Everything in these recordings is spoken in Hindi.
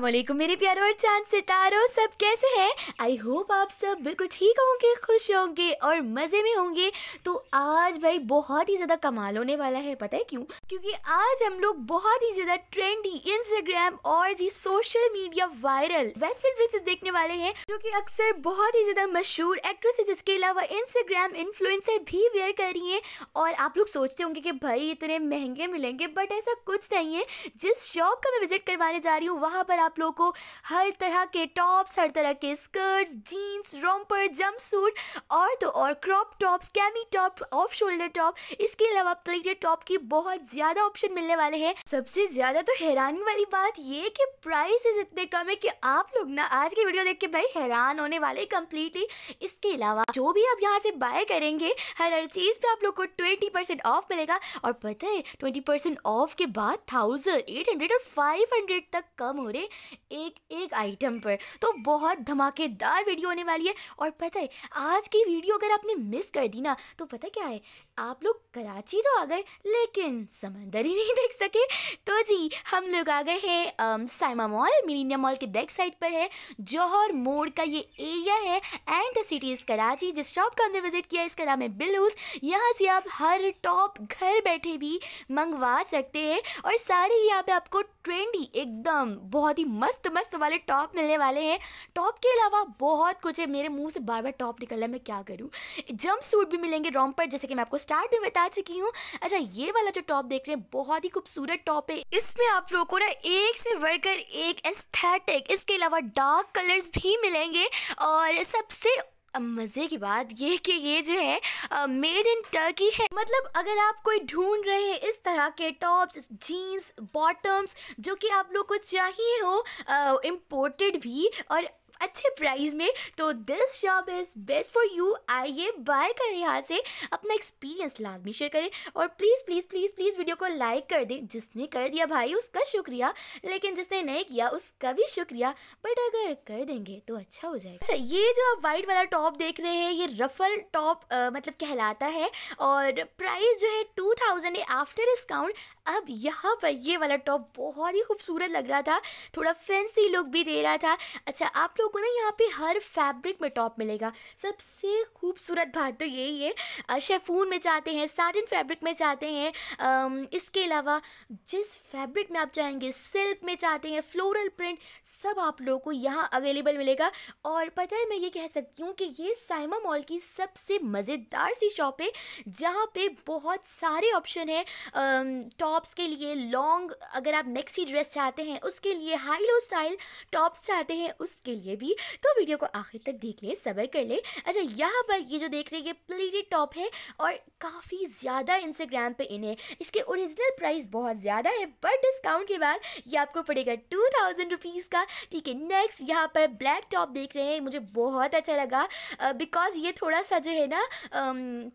वालेकुम मेरे प्यारो और चांद सितारों सब कैसे हैं आई होप आप सब बिल्कुल ठीक होंगे खुश होंगे और मज़े में होंगे तो आज भाई बहुत ही ज़्यादा कमाल होने वाला है पता है क्यों क्योंकि आज हम लोग बहुत ही ज़्यादा ट्रेंडी इंस्टाग्राम और जी social media viral western dresses देखने वाले हैं जो कि अक्सर बहुत ही ज़्यादा मशहूर एक्ट्रेसेस इसके अलावा इंस्टाग्राम इन्फ्लुएंसर भी वेयर कर रही हैं और आप लोग सोचते होंगे कि भाई इतने महंगे मिलेंगे बट ऐसा कुछ नहीं है जिस शॉप का मैं विजिट करवाने जा रही हूँ वहाँ पर आप लोगों को हर तरह के टॉप्स हर तरह के skirts jeans romper jumpsuit और तो और crop tops cami top off shoulder top इसके अलावा प्लेटेड टॉप की बहुत ज़्यादा ऑप्शन मिलने वाले हैं सबसे ज़्यादा तो हैरानी वाली बात ये कि प्राइसेस इतने कम है कि आप लोग ना आज की वीडियो देख के भाई हैरान होने वाले कम्प्लीटली इसके अलावा जो भी आप यहाँ से बाय करेंगे हर हर चीज़ पर आप लोग को ट्वेंटी परसेंट ऑफ मिलेगा और पता है ट्वेंटी परसेंट ऑफ के बाद थाउजेंड एट हंड्रेड और फाइव हंड्रेड तक कम हो रहे एक एक आइटम पर तो बहुत धमाकेदार वीडियो होने वाली है और पता है आज की वीडियो अगर आपने मिस कर दी ना तो पता क्या है आप लोग कराची तो आ गए लेकिन समंदर ही नहीं देख सके तो जी हम लोग आ गए हैं साइमा मॉल मिलीनिया मॉल के बैक साइड पर है जौहर मोड़ का ये एरिया है and the city is Karachi जिस शॉप का हमने विजिट किया इसका नाम है बिलूस यहाँ से आप हर टॉप घर बैठे भी मंगवा सकते हैं और सारे यहाँ पे आपको ट्रेंडी एकदम बहुत ही मस्त मस्त वाले टॉप मिलने वाले हैं टॉप के अलावा बहुत कुछ है मेरे मुंह से बार बार टॉप निकल रहा है मैं क्या करूँ जंप सूट भी मिलेंगे रॉम पर जैसे कि मैं आपको स्टार्ट में बता चुकी हूँ अच्छा ये वाला जो टॉप देख रहे हैं बहुत ही खूबसूरत टॉप है इसमें आप लोगों को ना एक से बढ़कर एक एस्थेटिक इसके अलावा डार्क कलर्स भी मिलेंगे और सबसे मज़े की बात ये कि ये जो है मेड इन टर्की है मतलब अगर आप कोई ढूंढ रहे हैं इस तरह के टॉप्स जीन्स बॉटम्स जो कि आप लोग को चाहिए हो इम्पोर्टेड भी और अच्छे प्राइस में तो this shop is best for you आइए बाय करें यहाँ से अपना एक्सपीरियंस लाजमी शेयर करें और please please please please video को लाइक कर दें जिसने कर दिया भाई उसका शुक्रिया लेकिन जिसने नहीं किया उसका भी शुक्रिया बट अगर कर देंगे तो अच्छा हो जाएगा अच्छा ये जो आप वाइट वाला टॉप देख रहे हैं ये रफल टॉप मतलब कहलाता है और प्राइस जो है टू थाउजेंड आफ्टर डिस्काउंट अब यहाँ पर ये वाला टॉप बहुत ही खूबसूरत लग रहा था थोड़ा फैंसी लुक भी दे रहा था अच्छा आप लोग को ना यहाँ पे हर फैब्रिक में टॉप मिलेगा सबसे खूबसूरत बात तो यही है शेफून में जाते हैं साटन फैब्रिक में जाते हैं इसके अलावा जिस फैब्रिक में आप चाहेंगे सिल्क में चाहते हैं फ्लोरल प्रिंट सब आप लोगों को यहाँ अवेलेबल मिलेगा और पता है मैं ये कह सकती हूँ कि ये साइमा मॉल की सबसे मज़ेदार सी शॉप है जहाँ पे बहुत सारे ऑप्शन हैं टॉप्स के लिए लॉन्ग अगर आप मैक्सी ड्रेस चाहते हैं उसके लिए हाई लो स्टाइल टॉप्स चाहते हैं उसके लिए भी तो वीडियो को आखिर तक देख लें सबर कर लें अच्छा यहाँ पर ये जो देख रहे हैं ये प्लेटेड टॉप है और काफ़ी ज़्यादा इंस्टाग्राम पे इन्हें इसके ओरिजिनल प्राइस बहुत ज़्यादा है बट डिस्काउंट के बाद ये आपको पड़ेगा टू थाउजेंड रुपीज़ का ठीक है नेक्स्ट यहाँ पर ब्लैक टॉप देख रहे हैं मुझे बहुत अच्छा लगा बिकॉज ये थोड़ा सा जो है ना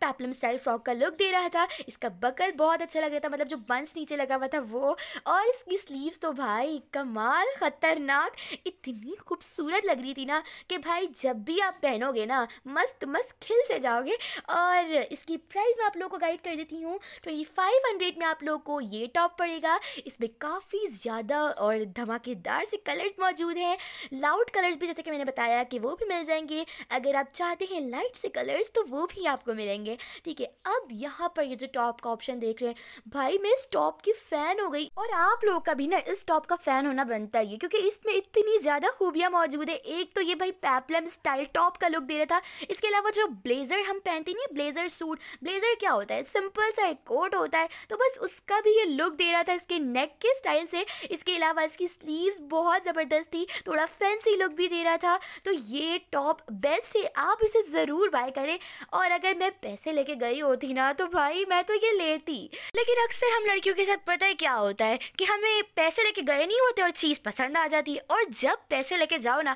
पैपलम स्टाइल फ्रॉक का लुक दे रहा था इसका बकल बहुत अच्छा लग रहा था मतलब जो बंस नीचे लगा हुआ था वो और इसकी स्लीव्स तो भाई कमाल ख़तरनाक इतनी खूबसूरत लग लग रही थी ना कि भाई जब भी आप पहनोगे ना मस्त मस्त खिल से जाओगे और इसकी प्राइस मैं आप लोगों को गाइड कर देती हूँ ट्वेंटी फाइव हंड्रेड में आप लोगों को ये टॉप पड़ेगा इसमें काफ़ी ज़्यादा और धमाकेदार से कलर्स मौजूद हैं लाउड कलर्स भी जैसे कि मैंने बताया कि वो भी मिल जाएंगे अगर आप चाहते हैं लाइट से कलर्स तो वो भी आपको मिलेंगे ठीक है अब यहाँ पर ये जो टॉप का ऑप्शन देख रहे हैं भाई मैं इस टॉप की फ़ैन हो गई और आप लोग का भी ना इस टॉप का फ़ैन होना बनता ही है क्योंकि इसमें इतनी ज़्यादा खूबियाँ मौजूद है एक तो ये भाई पैपलम स्टाइल टॉप का लुक दे रहा था इसके अलावा जो ब्लेज़र हम पहनते नहीं ब्लेज़र सूट ब्लेज़र क्या होता है सिंपल सा एक कोट होता है तो बस उसका भी ये लुक दे रहा था इसके नेक के स्टाइल से इसके अलावा इसकी स्लीव्स बहुत ज़बरदस्त थी थोड़ा फैंसी लुक भी दे रहा था तो ये टॉप बेस्ट है आप इसे ज़रूर बाय करें और अगर मैं पैसे लेके गई होती ना तो भाई मैं तो ये लेती लेकिन अक्सर हम लड़कियों के साथ पता है क्या होता है कि हमें पैसे लेके गए नहीं होते और चीज़ पसंद आ जाती है और जब पैसे लेके जाओ ना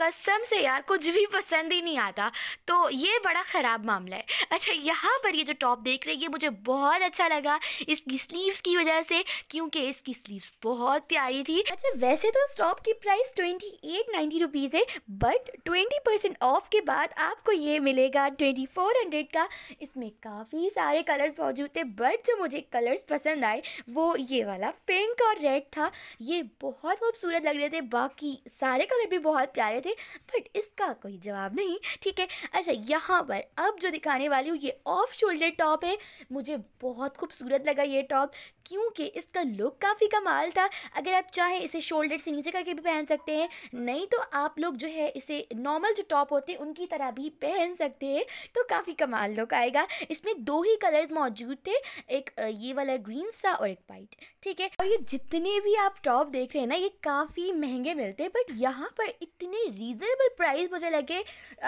कसम से यार कुछ भी पसंद ही नहीं आता तो ये बड़ा ख़राब मामला है अच्छा यहाँ पर ये जो टॉप देख रही है मुझे बहुत अच्छा लगा इसकी स्लीव्स की वजह से क्योंकि इसकी स्लीव्स बहुत प्यारी थी अच्छा वैसे तो इस टॉप की price twenty eight ninety rupees है बट ट्वेंटी परसेंट ऑफ के बाद आपको ये मिलेगा ट्वेंटी फोर हंड्रेड का इसमें काफ़ी सारे कलर्स मौजूद थे बट जो मुझे कलर्स पसंद आए वो ये वाला पिंक और रेड था ये बहुत खूबसूरत लग रहे थे बाकी सारे कलर भी बहुत प्यारे थे थे बट इसका कोई जवाब नहीं ठीक है अच्छा यहाँ पर अब जो दिखाने वाली हूँ ये ऑफ शोल्डर टॉप है मुझे बहुत खूबसूरत लगा ये टॉप क्योंकि इसका लुक काफ़ी कमाल था अगर आप चाहें इसे शोल्डर से नीचे करके भी पहन सकते हैं नहीं तो आप लोग जो है इसे नॉर्मल जो टॉप होते हैं उनकी तरह भी पहन सकते हैं तो काफ़ी कमाल लुक आएगा इसमें दो ही कलर्स मौजूद थे एक ये वाला ग्रीन सा और एक वाइट ठीक है और ये जितने भी आप टॉप देख रहे हैं ना ये काफ़ी महंगे मिलते हैं बट यहाँ पर इतने रीज़नेबल प्राइस मुझे लगे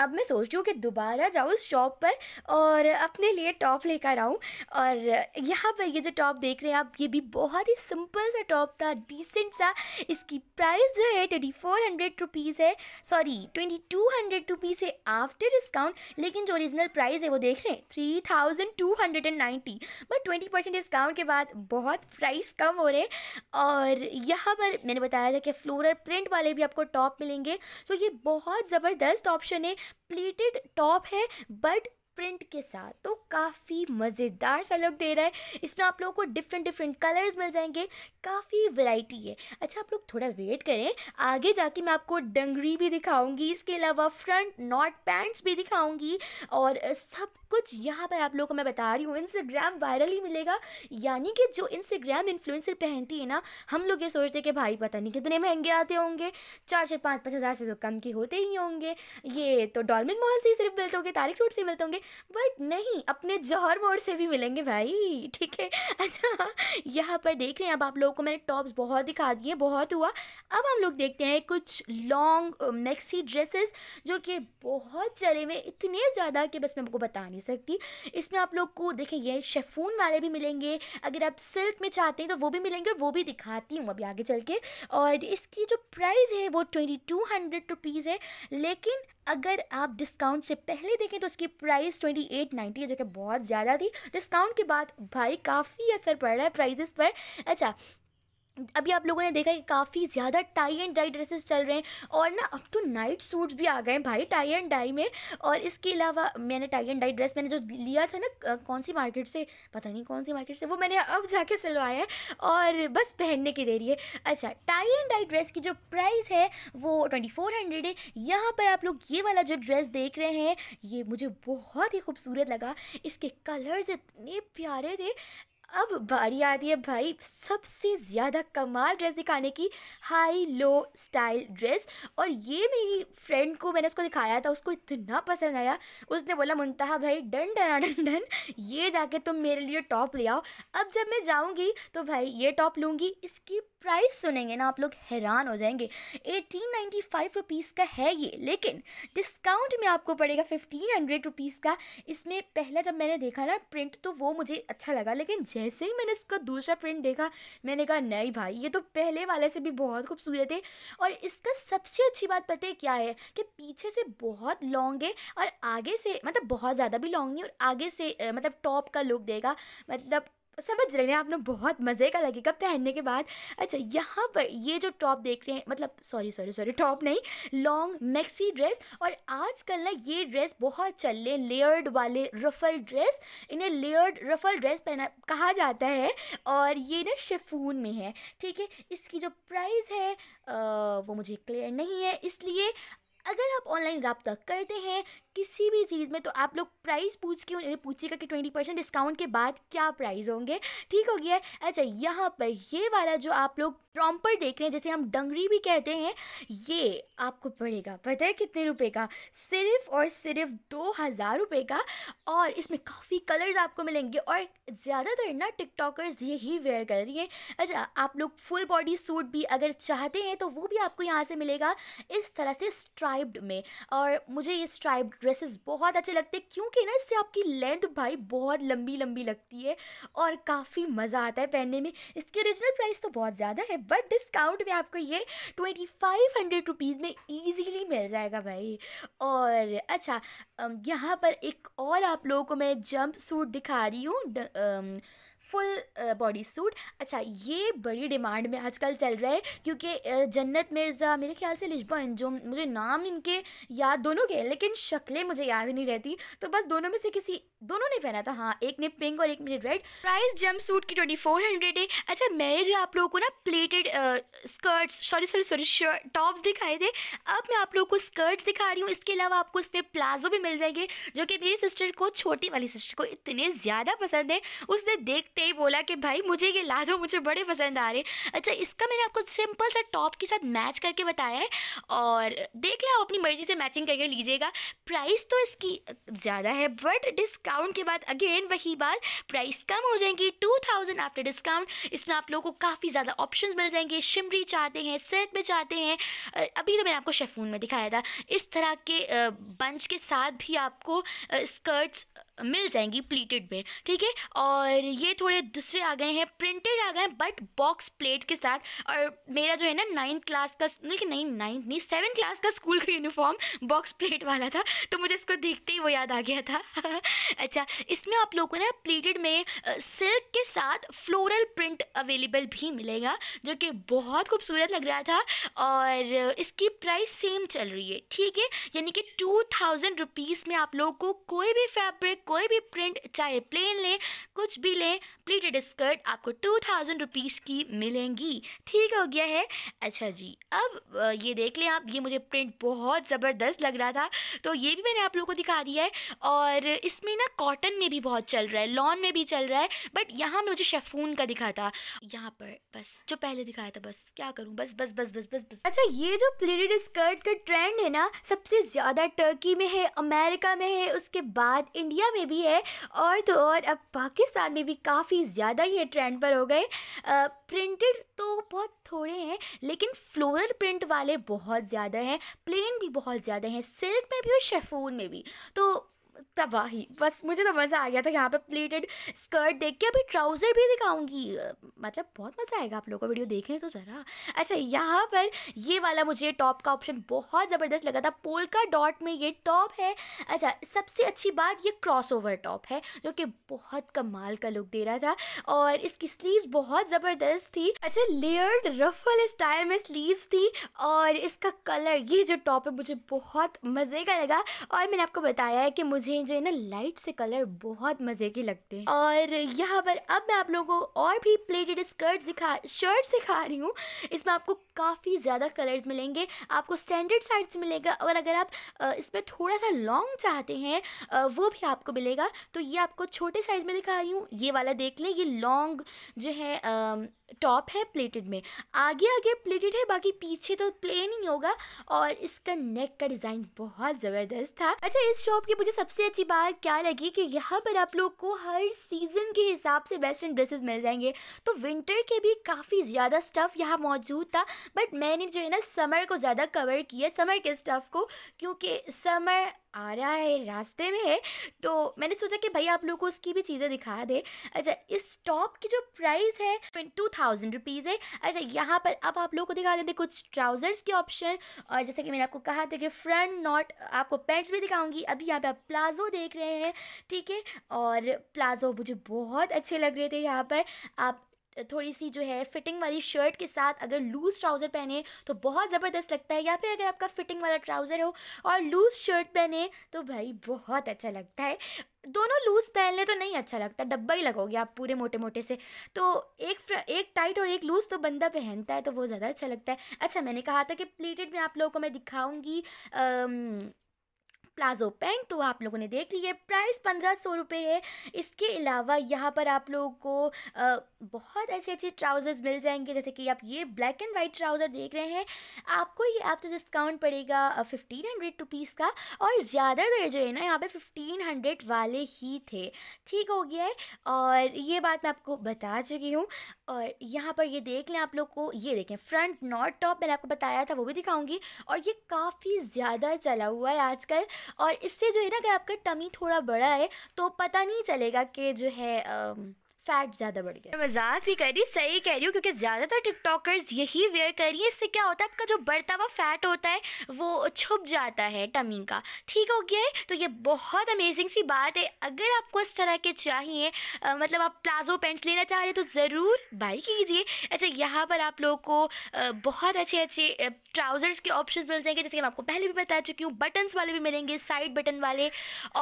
अब मैं सोच रही हूँ कि दोबारा जाऊँ उस शॉप पर और अपने लिए टॉप लेकर आऊँ और यहाँ पर ये जो टॉप देख रहे हैं आप टॉप ये भी बहुत ही सिंपल सा टॉप था डिसेंट सा इसकी प्राइस जो है ट्वेंटी फोर हंड्रेड रुपीज़ है sorry twenty two hundred rupees है आफ्टर डिस्काउंट लेकिन जो ओरिजिनल प्राइस है वो देख लें three thousand two hundred and ninety but twenty percent discount के बाद बहुत प्राइस कम हो रहे और यहाँ पर मैंने बताया था कि फ्लोरल प्रिंट वाले भी आपको टॉप मिलेंगे तो ये बहुत ज़बरदस्त ऑप्शन है प्लेटेड टॉप है बट प्रिंट के साथ तो काफ़ी मज़ेदार सा लुक दे रहा है इसमें आप लोगों को डिफरेंट डिफरेंट कलर्स मिल जाएंगे काफ़ी वैरायटी है अच्छा आप लोग थोड़ा वेट करें आगे जाके मैं आपको डंगरी भी दिखाऊंगी इसके अलावा फ्रंट नॉट पैंट्स भी दिखाऊंगी और सब कुछ यहाँ पर आप लोगों को मैं बता रही हूँ इंस्टाग्राम वायरल ही मिलेगा यानी कि जो इंस्टाग्राम इन्फ्लुएंसर पहनती है ना हम लोग ये सोचते कि भाई पता नहीं कितने महंगे आते होंगे चार चार पाँच पाँच हज़ार से तो कम के होते ही होंगे ये तो डॉलमिन मॉल से ही सिर्फ मिलते होंगे तारिक रोड से मिलते होंगे बट नहीं अपने जौहर मोड़ से भी मिलेंगे भाई ठीक है अच्छा यहाँ पर देख रहे हैं अब आप लोगों को मैंने टॉप्स बहुत दिखा दिए बहुत हुआ अब हम लोग देखते हैं कुछ लॉन्ग मैक्सी ड्रेसेस जो कि बहुत चले हुए इतने ज़्यादा कि बस मैं आपको बता नहीं नहीं सकती इसमें आप लोग को देखें ये शेफून वाले भी मिलेंगे अगर आप सिल्क में चाहते हैं तो वो भी मिलेंगे और वो भी दिखाती हूँ अभी आगे चल के और इसकी जो प्राइस है वो ट्वेंटी टू हंड्रेड रुपीज़ है लेकिन अगर आप डिस्काउंट से पहले देखें तो इसकी प्राइस ट्वेंटी एट नाइन्टी है जो कि बहुत ज़्यादा थी डिस्काउंट के बाद भाई काफ़ी असर पड़ रहा है प्राइजेस पर अच्छा अभी आप लोगों ने देखा कि काफ़ी ज़्यादा टाई एंड डाई ड्रेसेस चल रहे हैं और ना अब तो नाइट सूट्स भी आ गए हैं भाई टाई एंड डाई में और इसके अलावा मैंने टाई एंड डाई ड्रेस मैंने जो लिया था ना कौन सी मार्केट से पता नहीं कौन सी मार्केट से वो मैंने अब जाके सिलवाया है और बस पहनने की देरी है अच्छा टाई एंड डाई ड्रेस की जो प्राइस है वो ट्वेंटी फोर हंड्रेड है यहाँ पर आप लोग ये वाला जो ड्रेस देख रहे हैं ये मुझे बहुत ही खूबसूरत लगा इसके कलर्स इतने प्यारे थे अब बारी आती है भाई सबसे ज़्यादा कमाल ड्रेस दिखाने की हाई लो स्टाइल ड्रेस और ये मेरी फ्रेंड को मैंने उसको दिखाया था उसको इतना पसंद आया उसने बोला मुंतहा भाई डन डन डन डन ये जाके तुम मेरे लिए टॉप ले आओ अब जब मैं जाऊँगी तो भाई ये टॉप लूँगी इसकी प्राइस सुनेंगे ना आप लोग हैरान हो जाएंगे एटीन नाइन्टी फाइव रुपीज़ का है ये लेकिन डिस्काउंट में आपको पड़ेगा फिफ्टीन हंड्रेड रुपीज़ का इसमें पहला जब मैंने देखा ना प्रिंट तो वो मुझे अच्छा लगा लेकिन जैसे ही मैंने इसका दूसरा प्रिंट देखा मैंने कहा नहीं भाई ये तो पहले वाले से भी बहुत खूबसूरत है और इसका सबसे अच्छी बात पता है क्या है कि पीछे से बहुत लॉन्ग है और आगे से मतलब बहुत ज़्यादा भी लॉन्ग नहीं और आगे से मतलब टॉप का लुक देगा मतलब समझ रहे हैं आप लोग बहुत मज़े का लगेगा पहनने के बाद अच्छा यहाँ पर ये जो टॉप देख रहे हैं मतलब सॉरी सॉरी सॉरी टॉप नहीं लॉन्ग मैक्सी ड्रेस और आजकल ना ये ड्रेस बहुत चल रहे लेयर्ड वाले रफल ड्रेस इन्हें लेयर्ड रफल ड्रेस पहना कहा जाता है और ये ना शेफून में है ठीक है इसकी जो प्राइस है आ, वो मुझे क्लियर नहीं है इसलिए अगर आप ऑनलाइन रबता करते हैं किसी भी चीज़ में तो आप लोग प्राइस पूछ के उन्हें पूछिएगा कि ट्वेंटी परसेंट डिस्काउंट के बाद क्या प्राइस होंगे ठीक हो गया अच्छा यहाँ पर ये वाला जो आप लोग प्रॉम्पर देख रहे हैं जैसे हम डंगरी भी कहते हैं ये आपको पड़ेगा पता है कितने रुपए का सिर्फ और सिर्फ दो हज़ार रुपये का और इसमें काफ़ी कलर्स आपको मिलेंगे और ज़्यादातर ना टिकटॉकर्स यही वेयर कर रही हैं अच्छा आप लोग फुल बॉडी सूट भी अगर चाहते हैं तो वो भी आपको यहाँ से मिलेगा इस तरह से स्ट्राइब्ड में और मुझे ये स्ट्राइब्ड ड्रेसेस बहुत अच्छे लगते हैं क्योंकि ना इससे आपकी लेंथ भाई बहुत लंबी लंबी लगती है और काफ़ी मज़ा आता है पहनने में इसकी ओरिजिनल प्राइस तो बहुत ज़्यादा है बट डिस्काउंट में आपको ये ट्वेंटी फाइव हंड्रेड रुपीज़ में ईजीली मिल जाएगा भाई और अच्छा यहाँ पर एक और आप लोगों को मैं जंप सूट दिखा रही हूँ फुल बॉडी सूट अच्छा ये बड़ी डिमांड में आजकल चल रहा है क्योंकि uh, जन्नत मिर्ज़ा मेरे ख्याल से लिजबन जो मुझे नाम इनके याद दोनों के लेकिन शक्लें मुझे याद नहीं रहती तो बस दोनों में से किसी दोनों ने पहना था हाँ एक ने पिंक और एक ने रेड प्राइस जम सूट की ट्वेंटी फोर हंड्रेड है अच्छा मैं जो आप लोगों को ना pleated skirts sorry sorry sorry tops दिखाए थे अब मैं आप लोगों को स्कर्ट्स दिखा रही हूँ इसके अलावा आपको इसमें प्लाजो भी मिल जाएंगे जो कि मेरी सिस्टर को छोटी वाली सिस्टर को इतने ज़्यादा पसंद है उसने देखते ही बोला कि भाई मुझे ये ला दो मुझे बड़े पसंद आ रहे अच्छा इसका मैंने आपको सिंपल सा टॉप के साथ मैच करके बताया है और देख लें आप अपनी मर्ज़ी से मैचिंग करके लीजिएगा प्राइस तो इसकी ज़्यादा है बट डिस्काउंट के बाद अगेन वही बात प्राइस कम हो जाएंगी टू थाउजेंड आफ्टर डिस्काउंट इसमें आप लोगों को काफ़ी ज़्यादा ऑप्शन मिल जाएंगे शिमरी चाहते हैं सेट में चाहते हैं अभी तो मैंने आपको शेफून में दिखाया था इस तरह के बंच के साथ भी आपको स्कर्ट्स मिल जाएंगी प्लीटेड में ठीक है और ये थोड़े दूसरे आ गए हैं प्रिंटेड आ गए हैं बट बॉक्स प्लेट के साथ और मेरा जो है ना नाइन्थ क्लास का लेकिन नहीं नाइन्थ नहीं सेवन क्लास का स्कूल का यूनिफॉर्म बॉक्स प्लेट वाला था तो मुझे इसको देखते ही वो याद आ गया था अच्छा इसमें आप लोगों को ना प्लीटेड में सिल्क के साथ फ्लोरल प्रिंट अवेलेबल भी मिलेगा जो कि बहुत खूबसूरत लग रहा था और इसकी प्राइस सेम चल रही है ठीक है यानी कि टू थाउजेंड रुपीज़ में आप लोगों को कोई भी फैब्रिक कोई भी प्रिंट चाहे प्लेन लें कुछ भी लें प्लीटेड स्कर्ट आपको टू थाउजेंड रुपीज़ की मिलेंगी ठीक हो गया है अच्छा जी अब ये देख लें आप ये मुझे प्रिंट बहुत ज़बरदस्त लग रहा था तो ये भी मैंने आप लोगों को दिखा दिया है और इसमें ना कॉटन में भी बहुत चल रहा है लॉन में भी चल रहा है बट यहाँ मुझे शेफून का दिखा था यहाँ पर बस जो पहले दिखाया था बस क्या करूँ बस बस बस बस बस बस अच्छा ये जो प्लेटेड स्कर्ट का ट्रेंड है ना सबसे ज़्यादा टर्की में है अमेरिका में है उसके बाद इंडिया में में भी है और तो और अब पाकिस्तान में भी काफ़ी ज़्यादा ये ट्रेंड पर हो गए प्रिंटेड तो बहुत थोड़े हैं लेकिन फ्लोरल प्रिंट वाले बहुत ज़्यादा हैं प्लेन भी बहुत ज़्यादा हैं सिल्क में भी और शेफून में भी तो तबाही बस मुझे तो मज़ा आ गया था यहाँ पे प्लेटेड स्कर्ट देख के अभी ट्राउज़र भी दिखाऊंगी मतलब बहुत मज़ा आएगा आप लोगों को वीडियो देखें तो ज़रा अच्छा यहाँ पर ये वाला मुझे टॉप का ऑप्शन बहुत ज़बरदस्त लगा था पोलका डॉट में ये टॉप है अच्छा सबसे अच्छी बात ये क्रॉस टॉप है जो कि बहुत कमाल का लुक दे रहा था और इसकी स्लीव बहुत ज़बरदस्त थी अच्छा लेयर्ड रफल स्टाइल में स्लीव्स थी और इसका कलर ये जो टॉप है मुझे बहुत मज़े का लगा और मैंने आपको बताया है कि मुझे मुझे जो है ना लाइट से कलर बहुत मज़े के लगते हैं और यहाँ पर अब मैं आप लोगों को और भी प्लेटेड स्कर्ट दिखा शर्ट दिखा रही हूँ इसमें आपको काफ़ी ज़्यादा कलर्स मिलेंगे आपको स्टैंडर्ड साइज मिलेगा और अगर आप इसमें थोड़ा सा लॉन्ग चाहते हैं वो भी आपको मिलेगा तो ये आपको छोटे साइज़ में दिखा रही हूँ ये वाला देख लें ये लॉन्ग जो है टॉप है प्लेटेड में आगे आगे प्लेटेड है बाकी पीछे तो प्लेन ही होगा और इसका नेक का डिज़ाइन बहुत ज़बरदस्त था अच्छा इस शॉप की मुझे सबसे अच्छी बात क्या लगी कि यहाँ पर आप लोग को हर सीज़न के हिसाब से वेस्टर्न ड्रेसेस मिल जाएंगे तो विंटर के भी काफ़ी ज़्यादा स्टफ़ यहाँ मौजूद था बट मैंने जो है ना समर को ज़्यादा कवर किया समर के स्टफ़ को क्योंकि समर आ रहा है रास्ते में है तो मैंने सोचा कि भाई आप लोगों को उसकी भी चीज़ें दिखा दे अच्छा इस टॉप की जो प्राइस है टू थाउजेंड रुपीज़ है अच्छा यहाँ पर अब आप लोगों को दिखा देते कुछ ट्राउज़र्स के ऑप्शन और जैसे कि मैंने आपको कहा था कि फ्रंट नॉट आपको पैंट्स भी दिखाऊंगी अभी यहाँ पे आप प्लाजो देख रहे हैं ठीक है और प्लाजो मुझे बहुत अच्छे लग रहे थे यहाँ पर आप थोड़ी सी जो है फिटिंग वाली शर्ट के साथ अगर लूज़ ट्राउज़र पहने तो बहुत ज़बरदस्त लगता है या फिर अगर आपका फिटिंग वाला ट्राउज़र हो और लूज़ शर्ट पहने तो भाई बहुत अच्छा लगता है दोनों लूज पहन ले तो नहीं अच्छा लगता डब्बा ही लगोगे आप पूरे मोटे मोटे से तो एक एक टाइट और एक लूज़ तो बंदा पहनता है तो वो ज़्यादा अच्छा लगता है अच्छा मैंने कहा था कि प्लेटेड में आप लोगों को मैं दिखाऊंगी प्लाजो पैंट तो आप लोगों ने देख ली है प्राइस पंद्रह सौ रुपये है इसके अलावा यहाँ पर आप लोगों को आ, बहुत अच्छे अच्छे ट्राउज़र्स मिल जाएंगे जैसे कि आप ये ब्लैक एंड वाइट ट्राउज़र देख रहे हैं आपको ये आप तो डिस्काउंट पड़ेगा फिफ्टीन हंड्रेड रुपीज़ का और ज़्यादातर जो है ना यहाँ पे फिफ्टीन हंड्रेड वाले ही थे ठीक हो गया है और ये बात मैं आपको बता चुकी हूँ और यहाँ पर ये देख लें आप लोग को ये देखें फ्रंट नॉट टॉप मैंने आपको बताया था वो भी दिखाऊँगी और ये काफ़ी ज़्यादा चला हुआ है आजकल और इससे जो है ना अगर आपका टमी थोड़ा बड़ा है तो पता नहीं चलेगा कि जो है फैट ज़्यादा बढ़ गया मजाक भी कर रही सही कह रही हूँ क्योंकि ज़्यादातर टिकटॉकर्स यही वेयर कर रही है इससे क्या होता है आपका जो बढ़ता हुआ फैट होता है वो छुप जाता है टमी का ठीक हो गया है तो ये बहुत अमेजिंग सी बात है अगर आपको इस तरह के चाहिए आ, मतलब आप प्लाजो पेंट्स लेना चाह रहे हैं तो ज़रूर बाई कीजिए अच्छा यहाँ पर आप लोगों को आ, बहुत अच्छे अच्छे ट्राउज़र्स के ऑप्शन मिल जाएंगे जैसे कि मैं आपको पहले भी बता चुकी हूँ बटन्स वाले भी मिलेंगे साइड बटन वाले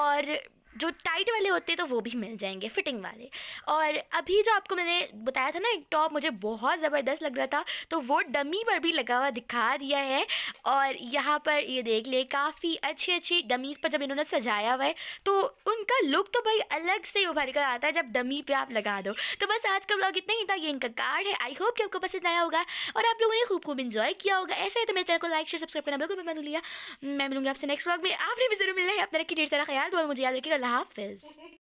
और जो टाइट वाले होते हैं तो वो भी मिल जाएंगे फिटिंग वाले और अभी जो आपको मैंने बताया था ना एक टॉप मुझे बहुत ज़बरदस्त लग रहा था तो वो डमी पर भी लगा हुआ दिखा दिया है और यहाँ पर ये देख ले काफ़ी अच्छी अच्छी डमीज़ पर जब इन्होंने सजाया हुआ है तो उनका लुक तो भाई अलग से उभर कर आता है जब डमी पर आप लगा दो तो बस आज का ब्लॉग इतना ही था ये इनका कार्ड है आई होप कि आपको पसंद आया होगा और आप लोगों ने खूब खूब इन्जॉय किया होगा ऐसा ही तो मेरे चैनल को लाइक शेयर सब्सक्राइब करना बिल्कुल मैं लिया मैं मिलूंगी आपसे नेक्स्ट ब्लॉग में आपने भी जरूर मिलना है तरह रखिए ढेर सारा ख्याल तो मुझे याद रखिएगा is.